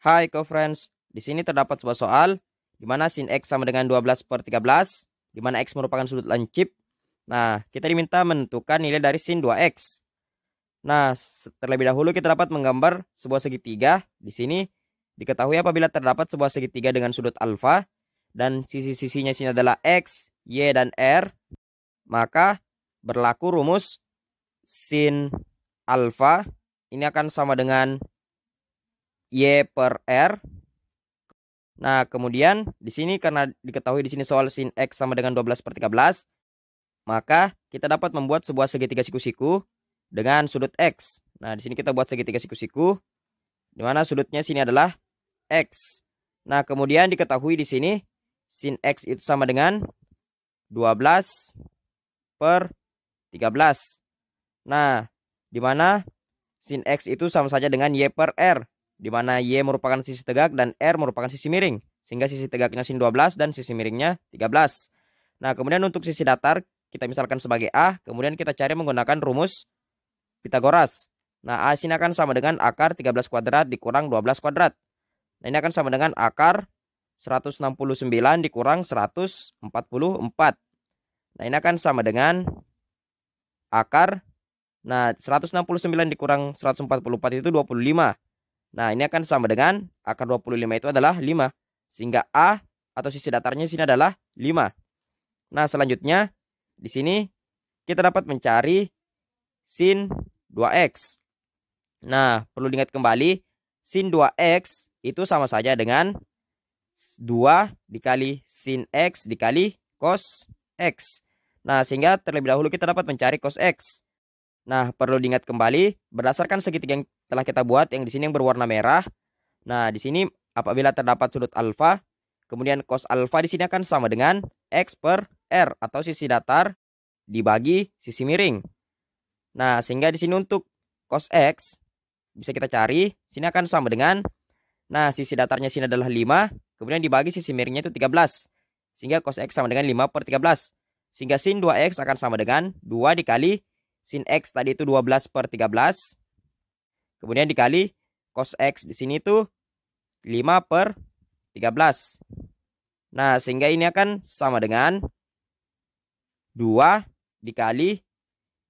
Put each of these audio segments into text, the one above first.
Hai co-friends, di sini terdapat sebuah soal di mana sin x sama dengan 12 per 13, di mana x merupakan sudut lancip. Nah, kita diminta menentukan nilai dari sin 2x. Nah, terlebih dahulu kita dapat menggambar sebuah segitiga. Di sini diketahui apabila terdapat sebuah segitiga dengan sudut alfa dan sisi-sisinya sini adalah x, y, dan r, maka berlaku rumus sin alfa ini akan sama dengan Y per R. Nah, kemudian di sini karena diketahui di sini soal sin X sama dengan 12 per 13, maka kita dapat membuat sebuah segitiga siku-siku dengan sudut X. Nah, di sini kita buat segitiga siku-siku, di mana sudutnya sini adalah X. Nah, kemudian diketahui di sini sin X itu sama dengan 12 per 13. Nah, di mana sin X itu sama saja dengan Y per R di mana Y merupakan sisi tegak dan R merupakan sisi miring, sehingga sisi tegaknya sin 12 dan sisi miringnya 13. Nah, kemudian untuk sisi datar kita misalkan sebagai A, kemudian kita cari menggunakan rumus Pitagoras. Nah, A sin akan sama dengan akar 13 kuadrat dikurang 12 kuadrat. Nah, ini akan sama dengan akar 169 dikurang 144. Nah, ini akan sama dengan akar Nah, 169 dikurang 144 itu 25. Nah, ini akan sama dengan akar 25 itu adalah 5. Sehingga A atau sisi datarnya di sini adalah 5. Nah, selanjutnya di sini kita dapat mencari sin 2x. Nah, perlu diingat kembali, sin 2x itu sama saja dengan 2 dikali sin x dikali cos x. Nah, sehingga terlebih dahulu kita dapat mencari cos x. Nah, perlu diingat kembali, berdasarkan segitiga yang telah kita buat yang di sini yang berwarna merah. Nah, di sini apabila terdapat sudut alfa, kemudian cos alfa di sini akan sama dengan x per r atau sisi datar dibagi sisi miring. Nah, sehingga di sini untuk cos x bisa kita cari, sini akan sama dengan nah sisi datarnya sini adalah 5, kemudian dibagi sisi miringnya itu 13. Sehingga cos x sama dengan 5 per 13. Sehingga sin 2x akan sama dengan 2 dikali sin x tadi itu 12 per 13. Kemudian dikali cos X di sini itu 5 per 13. Nah, sehingga ini akan sama dengan 2 dikali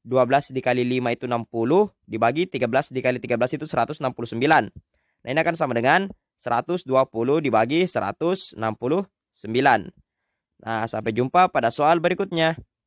12 dikali 5 itu 60 dibagi 13 dikali 13 itu 169. Nah, ini akan sama dengan 120 dibagi 169. Nah, sampai jumpa pada soal berikutnya.